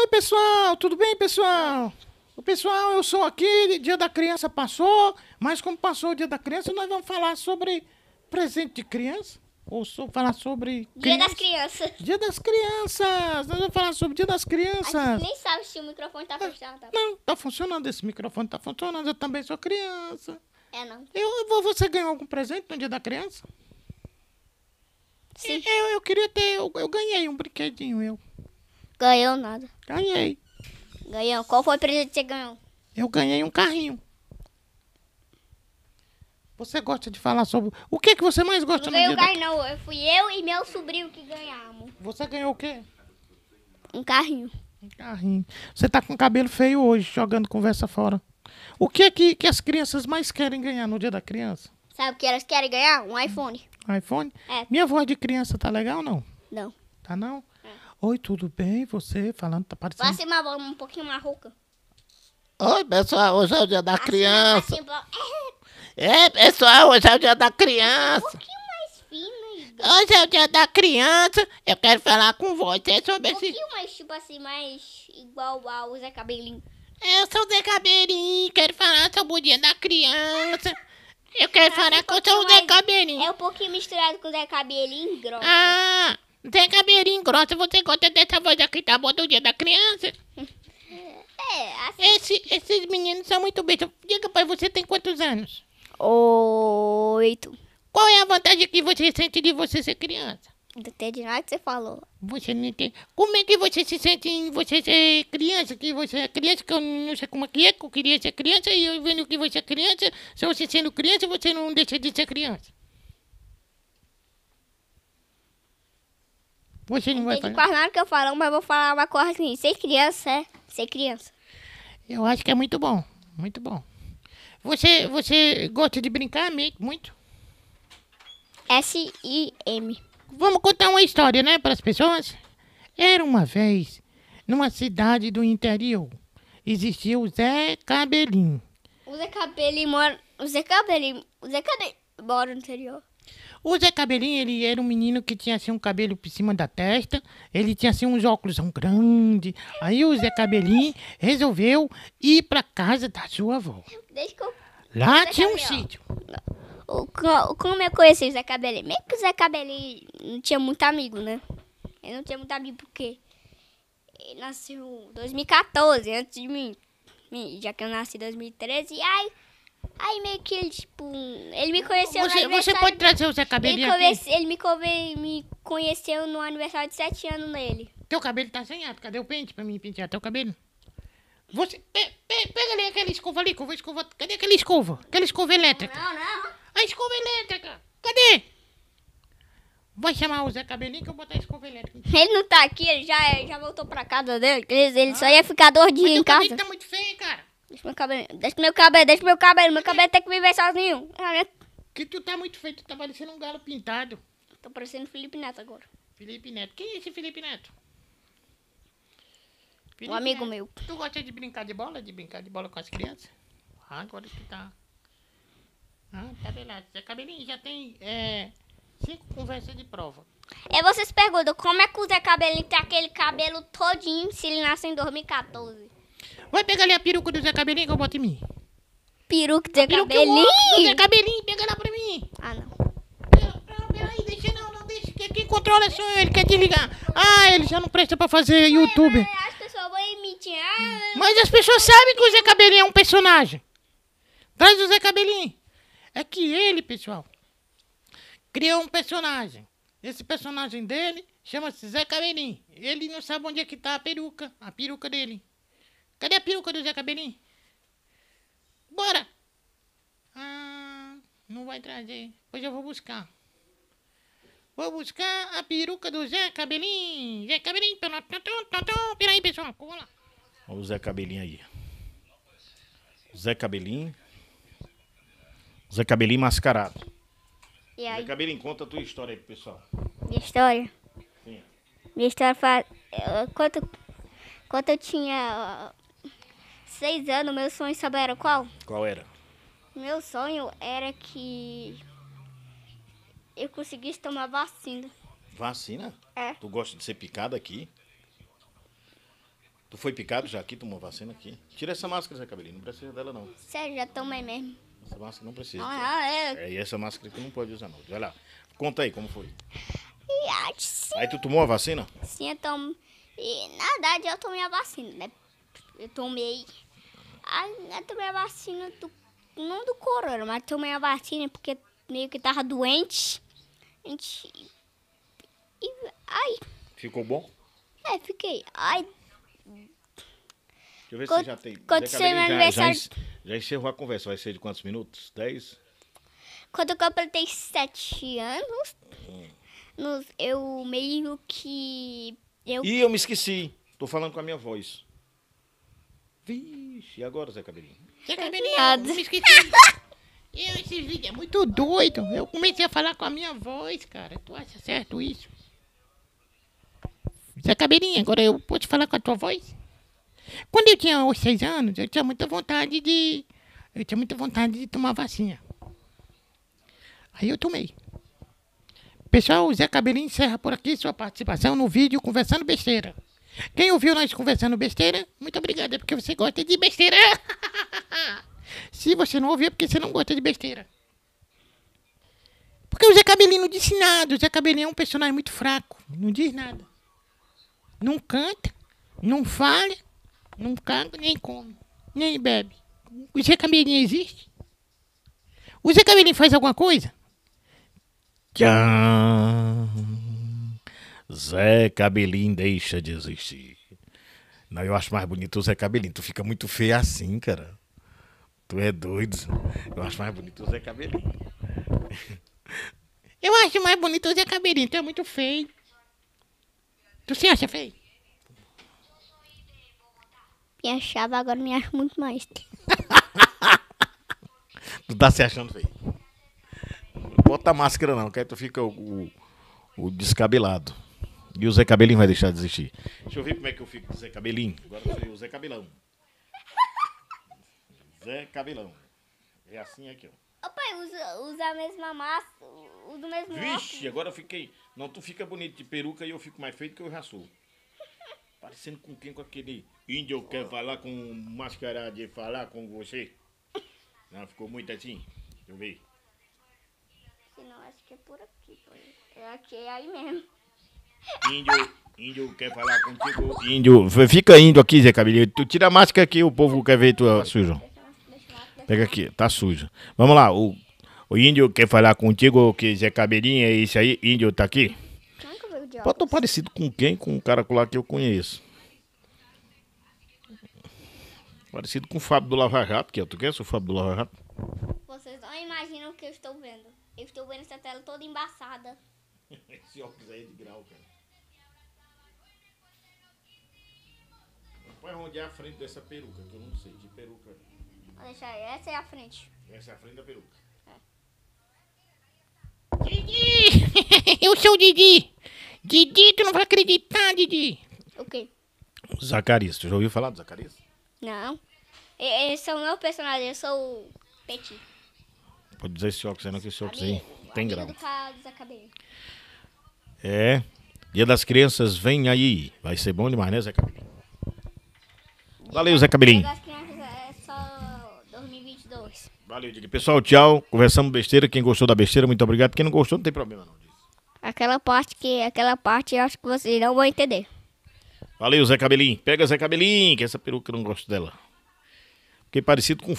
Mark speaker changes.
Speaker 1: Oi, pessoal, tudo bem, pessoal? O pessoal, eu sou aqui, dia da criança passou, mas como passou o dia da criança, nós vamos falar sobre presente de criança. Ou só falar sobre. Dia das crianças. Dia das crianças! Nós vamos falar sobre o dia das crianças. A gente nem
Speaker 2: sabe se o microfone tá ah, funcionando. Tá? Não,
Speaker 1: tá funcionando. Esse microfone tá funcionando. Eu também sou criança. É, não. Eu, você ganhou algum presente no dia da criança?
Speaker 2: Sim. Eu, eu queria ter. Eu, eu ganhei um brinquedinho, eu. Ganhou nada. Ganhei. Ganhou. Qual foi o presente que você ganhou? Eu ganhei um carrinho.
Speaker 1: Você gosta de falar sobre.
Speaker 2: O que que você mais gosta no dia o carrinho, não. Eu fui eu e meu sobrinho que ganhamos. Você ganhou o quê?
Speaker 1: Um carrinho. Um carrinho. Você tá com cabelo feio hoje, jogando conversa fora. O que é que, que as crianças mais querem ganhar no dia da criança?
Speaker 2: Sabe o que elas querem ganhar? Um iPhone.
Speaker 1: Um iPhone? É. Minha voz de criança tá legal ou não? Não. Tá não? Oi, tudo bem? Você falando, tá parecendo. Você
Speaker 2: uma bola um pouquinho marroca.
Speaker 1: Oi, pessoal, hoje é o dia da assim, criança. Assim, é, pessoal, hoje é o dia da criança. Um pouquinho
Speaker 2: mais fino.
Speaker 1: Hoje é o dia da criança. Eu quero falar com você sobre esse... Um
Speaker 2: pouquinho esse... mais, tipo assim, mais igual ao Zé Cabelinho. Eu sou o Zé Cabelinho, quero falar sobre o dia da criança. Eu quero ah, falar um que eu sou o Zé Cabelinho. É um pouquinho misturado com o Zé Cabelinho, grosso. Ah... Tem cabelinho grossa, você gosta dessa voz aqui, tá bom? Do
Speaker 1: dia da criança. É, é assim. Esse, esses meninos são muito bichos. Diga, pai, você tem quantos anos? Oito. Qual é a vantagem que você sente de você ser criança? Não entendi nada que você falou. Você não entende. Como é que você se sente em você ser criança? Que você é criança, que eu não sei como é que é, que eu queria ser criança, e eu vendo que você é criança, se você sendo criança, você não deixa de ser criança. Você não vai falar. quase
Speaker 2: nada que eu falo, mas vou falar uma coisa assim. Ser criança, é? Ser criança.
Speaker 1: Eu acho que é muito bom. Muito bom. Você, você gosta de brincar muito? S-I-M. Vamos contar uma história, né, para as pessoas? Era uma vez, numa cidade do interior, existia o Zé Cabelinho.
Speaker 2: O Zé Cabelinho mora. O Zé Cabelinho. O Zé Cabelinho mora no interior.
Speaker 1: O Zé Cabelinho, ele era um menino que tinha assim um cabelo por cima da testa, ele tinha assim uns óculos grandes. Aí o Zé Cabelinho resolveu ir para casa da sua avó.
Speaker 2: Desculpa. Lá Zé tinha um sítio. como eu conheci o Zé Cabelinho? Mesmo que o Zé Cabelinho não tinha muito amigo, né? Ele não tinha muito amigo porque ele nasceu em 2014, antes de mim. mim, Já que eu nasci em 2013. E aí, Aí meio que ele, tipo, ele me conheceu você, no aniversário... Você pode trazer o Zé cabelinho ele conhece, Ele me, conve, me conheceu no aniversário de sete anos nele Teu cabelo tá sem ar, cadê o
Speaker 1: pente pra mim pentear teu cabelo? Você, pe, pe, pega ali aquela escova ali, que eu vou escovar... Cadê aquela escova? Aquela escova elétrica. Não, não. A escova elétrica, cadê? Vai chamar o Zé Cabelinho que eu vou botar a escova elétrica. Ele não tá aqui,
Speaker 2: ele já, já voltou pra casa dele, ele ah. só ia ficar dois dias em casa. Mas tá muito feio, cara. Deixa meu cabelo. Deixa meu cabelo, deixa meu cabelo. Meu cabelo tem que viver sozinho.
Speaker 1: Que tu tá muito feio, tu tá parecendo um galo pintado.
Speaker 2: Tô parecendo Felipe Neto agora. Felipe Neto. Quem é esse Felipe Neto?
Speaker 1: Felipe um amigo Neto. meu. Tu gosta de brincar de bola? De brincar de bola com as crianças? Ah, agora tu tá. Ah, tá belado. Cabelinho já tem é, cinco
Speaker 2: conversas de prova. E é, vocês perguntam, como é que o Zé Cabelinho tem aquele cabelo todinho se ele nasce em 2014? Vai pegar ali a peruca do Zé Cabelinho que eu boto em mim.
Speaker 1: Peruca do Zé peruca Cabelinho? Do Zé Cabelinho,
Speaker 2: pega lá pra mim. Ah, não. Não, peraí, deixa não, não deixa. Quem controla é só eu, ele, quer desligar.
Speaker 1: Ah, ele já não presta pra fazer YouTube.
Speaker 2: As pessoas vão Mas as pessoas
Speaker 1: sabem que o Zé Cabelinho é um personagem. Traz o Zé Cabelinho. É que ele, pessoal, criou um personagem. Esse personagem dele chama-se Zé Cabelinho. Ele não sabe onde é que tá a peruca, a peruca dele. Cadê a peruca do Zé Cabelinho? Bora! Ah, não vai trazer. Pois eu vou buscar. Vou buscar a peruca do Zé Cabelinho. Zé Cabelinho, Pera aí, pessoal. Cola.
Speaker 3: Olha o Zé Cabelinho aí. Zé Cabelinho. Zé Cabelinho mascarado. E aí? Zé Cabelinho, conta a tua história aí pro pessoal.
Speaker 2: Minha história? Sim. Minha história faz... Eh, quanto... Quando eu tinha seis anos, meu sonho sabe era qual? Qual era? Meu sonho era que eu conseguisse tomar vacina. Vacina? É. Tu
Speaker 3: gosta de ser picado aqui? Tu foi picado já aqui, tomou vacina aqui? Tira essa máscara, Zé Cabelinho, não precisa dela não.
Speaker 2: Sério, já tomei mesmo.
Speaker 3: Essa máscara não precisa. Ah, é. é. E essa máscara tu não pode usar não. Olha lá. Conta aí como foi. Aí tu tomou a vacina?
Speaker 2: Sim, eu tomo. E, na verdade, eu tomei a vacina, né? Eu tomei. eu né, tomei a vacina do. Não do corona, mas tomei a vacina porque meio que tava doente. A gente.
Speaker 3: E, ai. Ficou bom?
Speaker 2: É, fiquei. Ai. Deixa
Speaker 3: eu ver Cont se já tem. Quando ser meu aniversário. Já, já encerrou a conversa. Vai ser de quantos minutos? Dez?
Speaker 2: Quando eu completei sete anos, hum. eu meio que. Eu... E eu
Speaker 3: me esqueci. Tô falando com a minha voz.
Speaker 2: Vixe,
Speaker 3: e agora, Zé Cabelinho?
Speaker 2: Zé é Cabelinho, eu me
Speaker 1: esqueci. eu, esse vídeo é muito doido. Eu comecei a falar com a minha voz, cara. Tu acha certo isso? Zé Cabelinho, agora eu posso falar com a tua voz? Quando eu tinha os seis anos, eu tinha muita vontade de... Eu tinha muita vontade de tomar vacina. Aí eu tomei. Pessoal, o Zé Cabelinho encerra por aqui sua participação no vídeo Conversando Besteira. Quem ouviu nós conversando besteira, muito obrigado, é porque você gosta de besteira. Se você não ouviu, é porque você não gosta de besteira. Porque o Zé Cabelinho não disse nada. O Zé Cabelinho é um personagem muito fraco. Não diz nada. Não canta, não fala, não caga, nem come, nem bebe. O Zé Cabelinho existe? O Zé Cabelinho faz alguma coisa? Tchau.
Speaker 3: Zé Cabelinho deixa de existir. Não, eu acho mais bonito o Zé Cabelinho. Tu fica muito feio assim, cara. Tu é doido. Eu acho mais bonito
Speaker 1: o Zé Cabelinho. Eu acho mais bonito o
Speaker 2: Zé Cabelinho. Tu é muito feio. Tu se acha feio? Me achava, agora me acho muito mais.
Speaker 3: tu tá se achando feio. Não bota máscara não, que aí tu fica o, o, o descabelado. E o Zé Cabelinho vai deixar de existir. Deixa eu ver como é que eu fico com o Zé Cabelinho. Agora foi o Zé Cabelão. Zé Cabelão. É assim aqui, ó.
Speaker 2: Ô pai, usa, usa a mesma massa, usa o mesmo Vixe, óculos.
Speaker 3: agora eu fiquei... Não, tu fica bonito de peruca e eu fico mais feio que eu já sou. Parecendo com quem? Com aquele índio que quer falar com mascarado de falar com você. Não, ficou muito assim. Deixa eu ver.
Speaker 2: Se não, acho que é por aqui, pai. É aqui, é aí mesmo. Índio, índio quer falar contigo. Índio,
Speaker 3: fica Índio aqui, Zé Cabelinho. Tu tira a máscara que o povo quer ver tua ah, suja. Pega aqui, tá sujo. Vamos lá, o, o índio quer falar contigo que Zé Cabelinho é isso aí. Índio tá aqui? Pode tô parecido com quem? Com um cara lá que eu conheço. Parecido com o Fábio do Lava Jato, que é. Tu conhece o Fábio do Lava Jato?
Speaker 2: Vocês não imaginam o que eu estou vendo. Eu estou vendo essa tela toda embaçada.
Speaker 3: Esse óculos aí é de grau, cara. onde é a frente dessa peruca, que eu não sei. de peruca Vou deixar
Speaker 2: aí. Essa é a frente.
Speaker 3: Essa é a frente da peruca. É.
Speaker 1: Didi!
Speaker 2: eu sou o Didi! Didi, tu não vai acreditar, Didi! O quê?
Speaker 3: Zacarias. Tu já ouviu falar do Zacarias?
Speaker 2: Não. Esse é o meu personagem. Eu sou o Petit.
Speaker 3: Pode dizer esse óculos aí, não, que esse óculos aí tem grau. É. Dia das Crianças, vem aí. Vai ser bom demais, né, Zé Valeu, Zé Cabelinho. Das crianças é só 2022. Valeu, Pessoal, tchau. Conversamos besteira. Quem gostou da besteira, muito obrigado. Quem não gostou, não tem problema não.
Speaker 2: Aquela parte que aquela parte eu acho que vocês não vão entender.
Speaker 3: Valeu, Zé Cabelinho. Pega Zé Cabelinho, que essa peruca eu não gosto dela. Fiquei parecido com